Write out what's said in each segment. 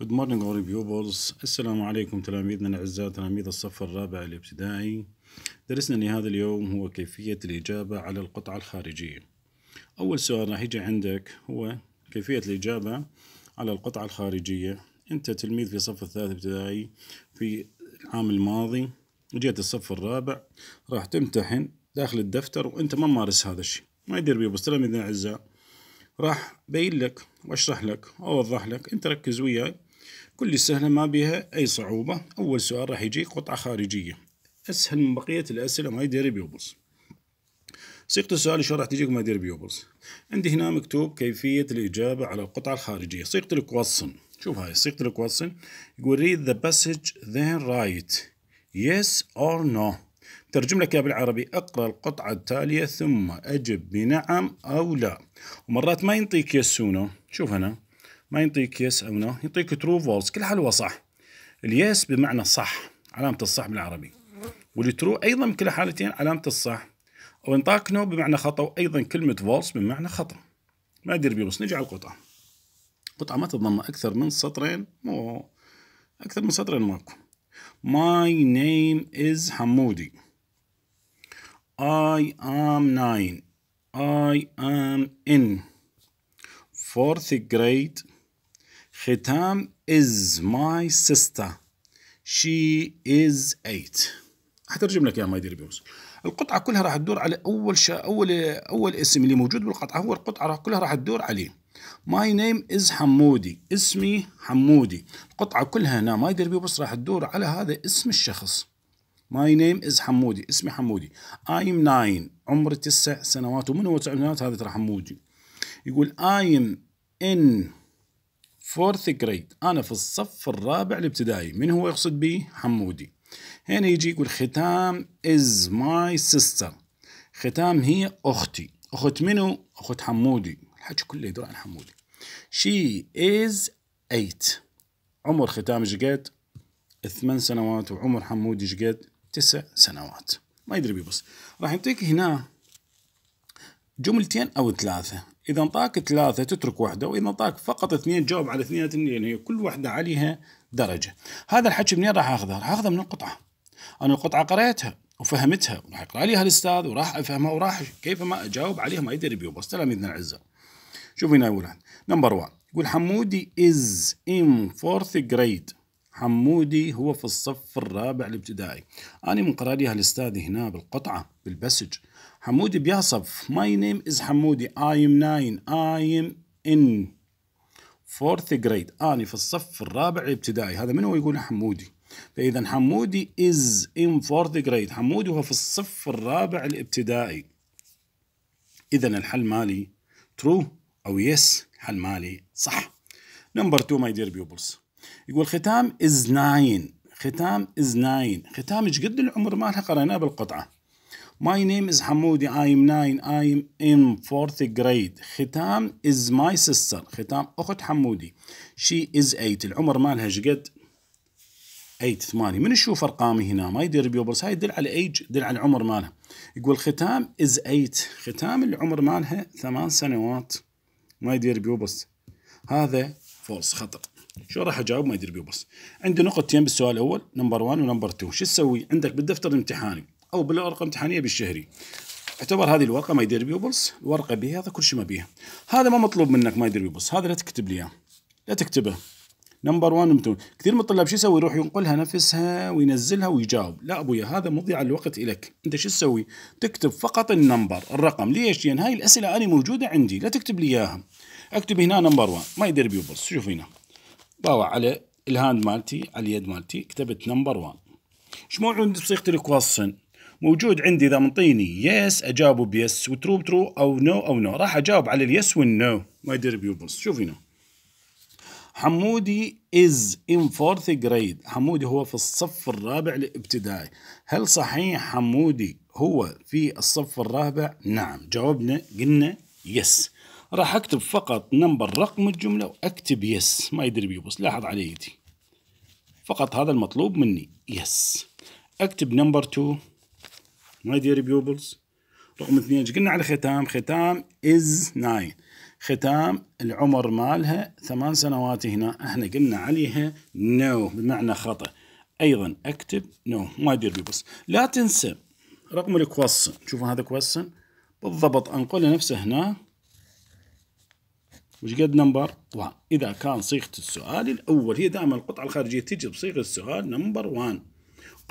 Good morning all reviewers السلام عليكم تلاميذنا الأعزاء تلاميذ الصف الرابع الابتدائي درسنا لهذا اليوم هو كيفية الإجابة على القطعة الخارجية أول سؤال راح يجي عندك هو كيفية الإجابة على القطعة الخارجية أنت تلميذ في صف الثالث ابتدائي في العام الماضي جيت الصف الرابع راح تمتحن داخل الدفتر وأنت ما مارس هذا الشيء ما يدير بيه تلاميذنا الأعزاء راح بين لك واشرح لك اوضح لك انت ركز وياي كل سهلة ما بها أي صعوبة أول سؤال راح يجي قطعة خارجية أسهل من بقية الأسئلة ما يدير بيوبلز صيغة السؤال شو راح تجيك ما يدير بيوبلز عندي هنا مكتوب كيفية الإجابة على القطعة الخارجية صيغة الكواتسون شوف هاي صيغة الكواتسون يقول read the passage then write yes or no ترجم لك بالعربي اقرا القطعه التاليه ثم اجب بنعم او لا ومرات ما ينطيك يسونو شوف هنا ما ينطيك يس او نو يعطيك ترو فولس كل حلوه صح اليس بمعنى صح علامه الصح بالعربي والترو ايضا بكل حالتين علامه الصح وانطاك نو بمعنى خطا وايضا كلمه فولس بمعنى خطا ما ادري بيوس بس نجي على القطعه قطعه ما تتضمن اكثر من سطرين مو اكثر من سطرين ماكو My name is حمودي I am ناين I am in fourth grade. ختام is my sister she is eight هترجم لك يا ماي دير بيوز القطعة كلها راح تدور على أول شا أول أول اسم اللي موجود بالقطعة هو القطعة كلها راح تدور عليه ماي نيم از حمودي اسمي حمودي القطعة كلها هنا ماي دير بيوز راح تدور على هذا اسم الشخص ماي نيم از حمودي اسمي حمودي ايم ناين عمري تسع سنوات ومن هو تسع سنوات هذا ترى حمودي يقول ايم ان فورث جريد أنا في الصف الرابع الابتدائي من هو يقصد بي حمودي هنا يجي يقول ختام از ماي سيستر ختام هي أختي أخت منو؟ أخت حمودي الحكي كله يدور عن حمودي شي از 8 عمر ختام شقد؟ ثمان سنوات وعمر حمودي شقد؟ تسع سنوات ما يدري بيبص راح يعطيك هنا جملتين أو ثلاثة إذا انطاك ثلاثة تترك واحدة وإذا انطاك فقط اثنين جاوب على اثنين اثنين هي يعني كل واحدة عليها درجة هذا الحكي منين راح اخذه راح اخذه من القطعة أنا القطعة قريتها وفهمتها وراح يقرأ لي الأستاذ وراح أفهمها وراح كيف ما أجاوب عليها ما يدري بس تلاميذنا الأعزاء شوف هنا يقول نمبر 1 يقول حمودي از ان فورث جريد حمودي هو في الصف الرابع الابتدائي أنا من لي الأستاذ هنا بالقطعة بالبسج حمودي بيصف My name is حمودي I am 9 I am in fourth grade أنا في الصف الرابع الابتدائي هذا من هو يقول حمودي فإذا حمودي is in fourth grade حمودي هو في الصف الرابع الابتدائي إذا الحل مالي true أو yes حل مالي صح نمبر 2 ماي دير بيوبلز يقول ختام is 9 ختام is 9 ختام ايش قد العمر مالها قريناه بالقطعه My name is Hamoudi. I am nine. I am in fourth grade. ختام is my sister. ختام أخت حمودي. She is eight. العمر مالها شقد؟ 8 ثمانية. من نشوف ارقامي هنا ما يدير بيوبرس هاي يدل على age يدل على العمر مالها يقول ختام از eight. ختام العمر مالها ثمان سنوات ما يدير بيوبرس هذا فولس خطأ شو راح اجاوب ما بيه بس عندي نقطتين بالسؤال الاول نمبر 1 ونمبر 2 شو تسوي عندك بالدفتر الامتحاني او بالورقه الامتحانيه بالشهري اعتبر هذه الورقه ما يدير بيوبلز الورقه بها هذا كل شيء ما بيها هذا ما مطلوب منك ما يدير بيوبلز هذا لا تكتب لي اياه لا تكتبه نمبر 1 نمبر كثير من الطلاب شو يسوي يروح ينقلها نفسها وينزلها ويجاوب لا ابويا هذا مضيع الوقت لك انت شو تسوي تكتب فقط النمبر الرقم ليش لان يعني هاي الاسئله انا موجوده عندي لا تكتب لي اياها اكتب هنا نمبر 1 ما يدير بيوبلز شوف هنا باوع على الهاند مالتي على اليد مالتي كتبت نمبر 1 شو موعد بصيغه الكواسن موجود عندي اذا منطيني يس اجاوبه بيس وترو ترو او نو او نو راح اجاوب على اليس والنو ما يدري بيبص شوفي نو حمودي از ان فورث جريد حمودي هو في الصف الرابع الابتدائي هل صحيح حمودي هو في الصف الرابع نعم جاوبنا قلنا يس راح اكتب فقط نمبر رقم الجمله واكتب يس ما يدري بيبص لاحظ على يدي فقط هذا المطلوب مني يس اكتب نمبر 2 ماي دير بيوبلز رقم اثنين ايش قلنا على ختام ختام از ناين ختام العمر مالها ثمان سنوات هنا احنا قلنا عليها نو no بمعنى خطأ ايضا اكتب نو ما يدير بيوبلز لا تنسى رقم الكوسن شوفوا هذا كوسن بالضبط انقله نفسه هنا وش قد نمبر 1 اذا كان صيغه السؤال الاول هي دائما القطعه الخارجيه تجي بصيغه السؤال نمبر 1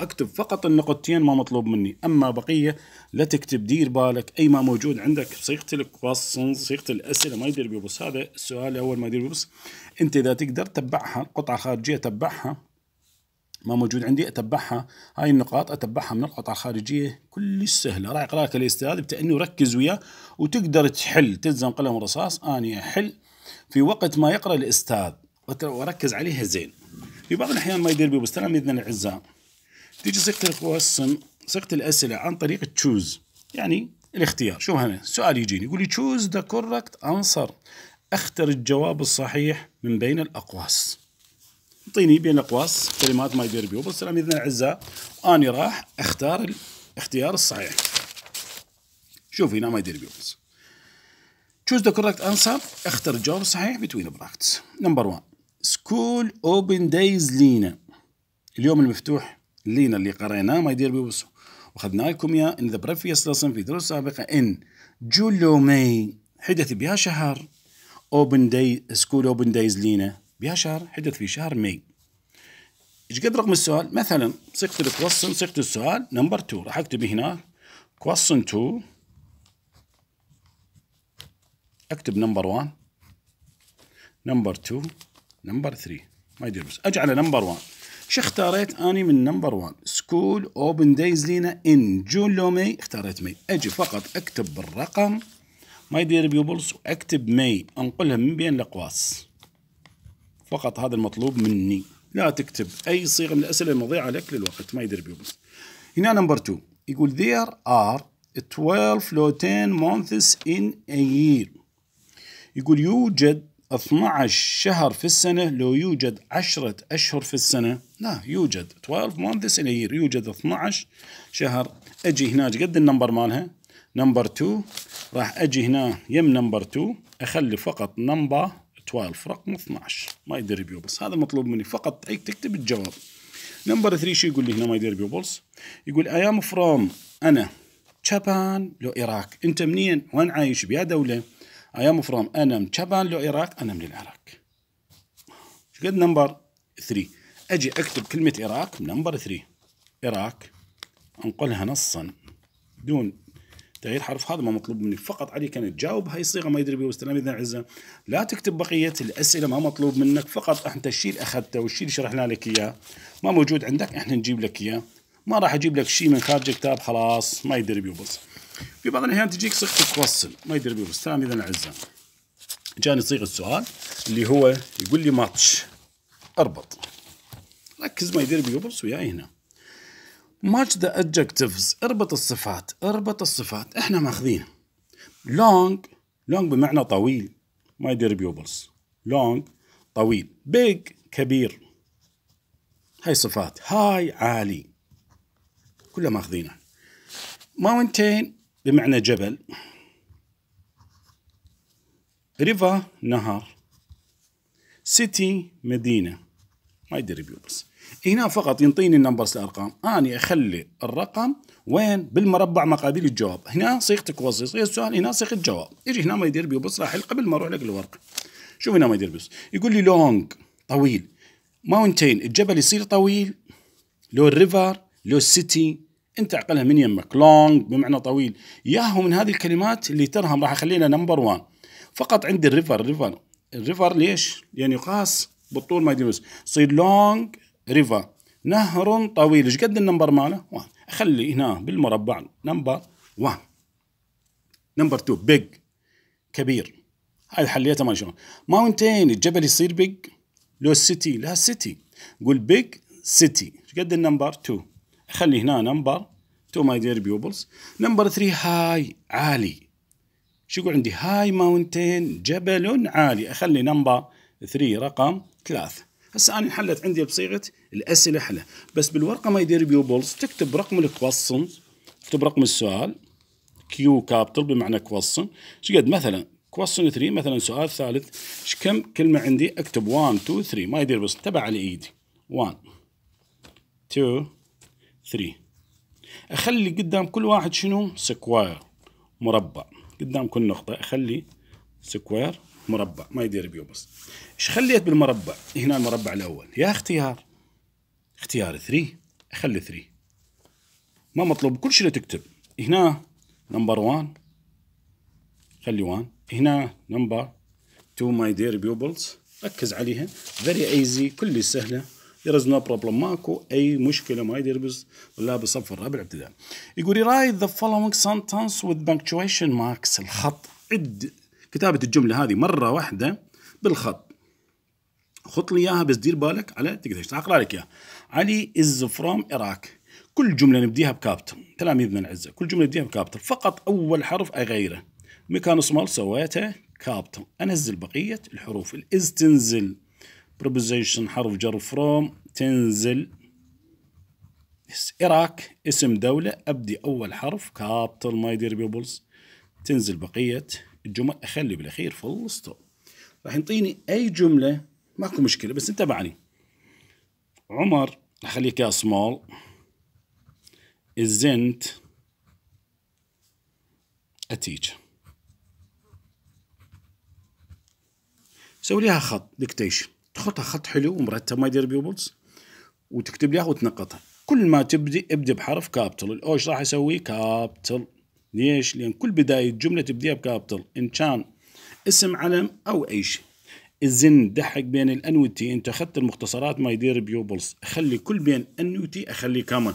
اكتب فقط النقطتين ما مطلوب مني اما بقيه لا تكتب دير بالك اي ما موجود عندك بصيغه الكواسون صيغه الاسئله ما يدير بيبص هذا السؤال الاول ما يدير بيبص انت اذا تقدر تبعها قطعه خارجيه تبعها ما موجود عندي اتبعها هاي النقاط اتبعها من القطعه الخارجيه كلش سهله راح اقرا لك الاستاذ بتاني ركز وياه وتقدر تحل تلزم قلم رصاص اني احل في وقت ما يقرا الاستاذ واركز عليها زين في بعض الاحيان ما يدير بيبص تلاميذنا الاعزاء تيجي صيغه القسم صيغه الاسئله عن طريق تشوز يعني الاختيار شو هنا سؤال يجيني يقول لي تشوز ذا كوركت انسر اختر الجواب الصحيح من بين الاقواس اعطيني بين الاقواس كلمات ماي يدير بيوبل تلاميذنا الاعزاء واني راح اختار الاختيار الصحيح شوف هنا ماي دير بيوبلز Choose the correct answer اختر الجواب الصحيح between brackets. نمبر 1 سكول اوبن دايز لينا اليوم المفتوح لينا اللي قريناه ما يدير بوسو وخذنا لكم يا ان ذا بريفيس لسن في دروس سابقه ان مي حدث بها شهر اوبن داي سكول اوبن دايز لينا بها شهر حدث في شهر ماي ايش قد رقم السؤال مثلا صيغه الكوسن صيغه السؤال نمبر 2 راح اكتب هنا كوسن 2 اكتب نمبر 1 نمبر 2 نمبر 3 ما يدير بس اجعله نمبر 1 شو اختاريت اني من نمبر 1 سكول اوبن دايز لينا ان جون لو ماي اختاريت ماي اجي فقط اكتب بالرقم ماي دير بيوبلز واكتب ماي انقلها من بين الاقواس فقط هذا المطلوب مني لا تكتب اي صيغه من الاسئله المضيعه لك للوقت ماي بيوبلز هنا نمبر 2 يقول ذير ار 12 لو 10 مونثس ان year يقول يوجد 12 شهر في السنة لو يوجد 10 أشهر في السنة لا يوجد 12 months in a year يوجد 12 شهر أجي هنا قد النمبر مالها نمبر 2 راح أجي هنا يم نمبر 2 أخلي فقط نمبر 12 رقم 12 ما يدير بيوبلز هذا مطلوب مني فقط هيك تكتب الجواب نمبر 3 شو يقول لي هنا ما يدير بيوبلز يقول أيام فروم أنا جابان لو إيراك أنت منين وين عايش بيا دولة I am from أنا من Japan لعراق أنا من العراق قد نمبر 3 أجي أكتب كلمة عراق نمبر 3 عراق أنقلها نصا دون تغيير حرف هذا ما مطلوب مني فقط عليك ان تجاوب هاي الصيغه ما يدري بها تلاميذنا عزه لا تكتب بقيه الاسئله ما مطلوب منك فقط انت الشيء اللي اخذته والشيء اللي شرحنا لك اياه ما موجود عندك احنا نجيب لك اياه ما راح اجيب لك شيء من خارج الكتاب خلاص ما يدري بيه بس في بعض الأحيان تجيك صيغة توصل ما يدري بيه السلام إذا الأعزاء جاني صيغة السؤال اللي هو يقول لي ماتش اربط ركز ما يدير بس وياي هنا ماتش ذا ادجكتيفز اربط الصفات اربط الصفات احنا ماخذين لونج لونج بمعنى طويل ما يدير بيوبلز لونج طويل بيج كبير هاي صفات هاي عالي كلها ماخذينها ماونتين بمعنى جبل ريفا نهر سيتي مدينة ما يدري بيوبس هنا فقط ينطيني النمبرز الأرقام اني أخلي الرقم وين بالمربع مقابل الجواب هنا صيغة كوزي صيغة السؤال هنا صيغة جواب يجي هنا ما يدير بيوبس راح قبل ما أروح لك الورقة شوف هنا ما يدير بيوبس يقول لي لونج طويل ماونتين الجبل يصير طويل لو الريفر لو السيتي انت اعقلها من يمك لونج بمعنى طويل ياهو من هذه الكلمات اللي ترهم راح اخلينا نمبر 1 فقط عندي الريفر الريفر الريفر ليش؟ لان يعني يقاس بالطول ما يدوس تصير لونج ريفر نهر طويل ايش قد النمبر ماله؟ 1 اخلي هنا بالمربع نمبر 1 نمبر 2 بيج كبير هاي حليتها ما شلون ماونتين الجبل يصير بيج لو سيتي لا سيتي قول بيج سيتي ايش قد النمبر 2 خلي هنا نمبر تو ماي دير بيوبلز نمبر 3 هاي عالي شو يقول عندي هاي ماونتين جبل عالي اخلي نمبر 3 رقم 3 هسه انا انحلت عندي بصيغه الاسئله حلا بس بالورقه ماي دير بيوبلز تكتب رقم الكوسن تكتب رقم السؤال كيو كابتل بمعنى كوسن كوصن قد مثلا كوسن 3 مثلا سؤال ثالث ايش كم كلمه عندي اكتب 1 2 3 ماي دير بيوبلز تبع على ايدي 1 2 3 اخلي قدام كل واحد شنو سكوير مربع قدام كل نقطة اخلي سكوير مربع ما يدير بيو بس ايش خليت بالمربع هنا المربع الاول يا اختيار اختيار 3 اخلي 3 ما مطلوب كل شيء تكتب هنا نمبر 1 خلي 1 هنا نمبر 2 ماي دير بيوبلز ركز عليها فيري ايزي كل سهله there is no problem ماكو أي مشكلة ما يدير بس ولا بصف الرابع ابتداء يقول write the following sentence with punctuation marks الخط عد كتابة الجملة هذه مرة واحدة بالخط خط لي اياها بس دير بالك على تقدر اقرا لك اياها علي از فروم عراق كل جمله نبديها بكابتل تلاميذنا العزه كل جمله نبديها بكابتل فقط اول حرف اغيره مكان سمول سويته كابتل انزل بقيه الحروف الاز تنزل preposition حرف جر from تنزل إراك اسم دولة أبدي أول حرف كابتل ماي دير بيبلز تنزل بقية الجمل أخلي بالأخير فول ستوب راح ينطيني أي جملة ماكو مشكلة بس انتبعني عمر أخليك يا سمول isn't a teacher سوي لها خط ديكتيشن تحطها خط حلو ومرتب ما يدير بيوبلز وتكتب لها وتنقطها كل ما تبدي ابدي بحرف كابتل الاو ايش راح اسوي كابتل ليش لان كل بدايه جمله تبديها بكابتل ان كان اسم علم او اي شيء الزن دحق بين الان والتي انت اخذت المختصرات ما يدير بيوبلز اخلي كل بين ان وتي اخلي كما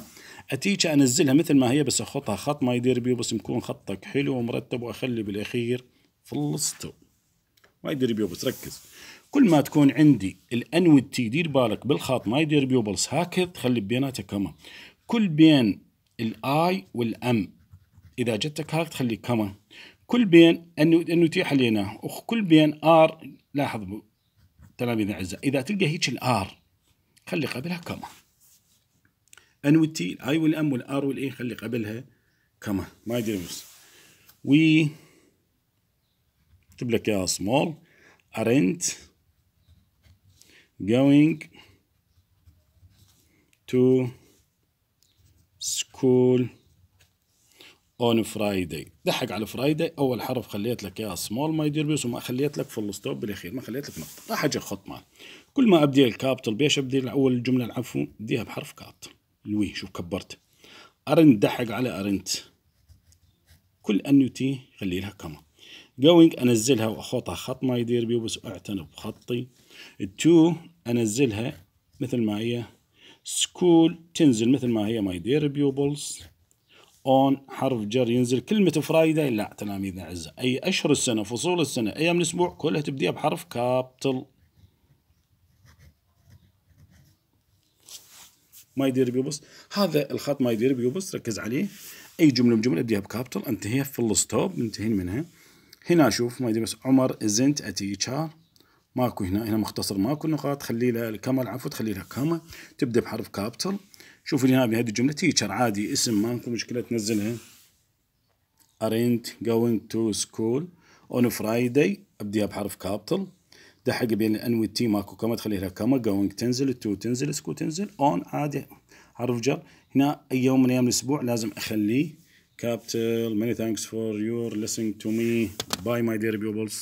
اتيك انزلها مثل ما هي بس اخطها خط ما يدير بيوبلز يكون خطك حلو ومرتب واخلي بالاخير فلستو ما يدير بيوبلز ركز كل ما تكون عندي الان والتي دير بالك بالخط ما يدير بيوبلز هكذا تخلي بيناتها كما كل بين الاي والام اذا جتك هكذا تخلي كما كل بين انوتي انه تي حليناه وكل بين ار لاحظ تلاميذ الاعزاء اذا تلقى هيك الار خلي قبلها كما انوتي الاي والام والار والاي e، خلي قبلها كما ما يدير بس وي اكتب لك يا سمول ارنت going to school on Friday ضحك على فرايداي اول حرف خليت لك اياه سمول ما يدير بس وما خليت لك فل ستوب بالاخير ما خليت لك نقطه راح اجي خط مال كل ما ابدي الكابيتال بيش ابدي اول الجمله العفو بديها بحرف كابيتال الوي شوف كبرت ارنت ضحك على ارنت كل يو تي خلي لها كما جوينج انزلها واخوطها خط ما يدير بي بس اعتني بخطي التو انزلها مثل ما هي سكول تنزل مثل ما هي ماي دير بيوبلز اون حرف جر ينزل كلمة فرايداي لا تلاميذ الاعزاء اي اشهر السنة فصول السنة ايام الاسبوع كلها تبديها بحرف كابتل ماي دير بيوبلز هذا الخط ماي دير بيوبلز ركز عليه اي جمله من جمله ابديها بكابتل انتهيها في الستوب منتهين منها هنا اشوف ماي دير بس عمر ازنت ا ماكو هنا هنا مختصر ماكو نقاط خلي لها الكما العفو تخلي لها كما تبدا بحرف كابيتال شوف هنا بهذه الجمله تيتشر عادي اسم ماكو مشكله تنزلها ارينت جوينج تو سكول اون فرايداي ابديها بحرف كابيتال دحق بين الان والتي ماكو كما تخلي لها كما جوينج تنزل تو تنزل سكول تنزل اون عادي حرف جر هنا اي يوم من ايام الاسبوع لازم اخليه كابيتال ماني ثانكس فور يور listening تو مي باي ماي dear pupils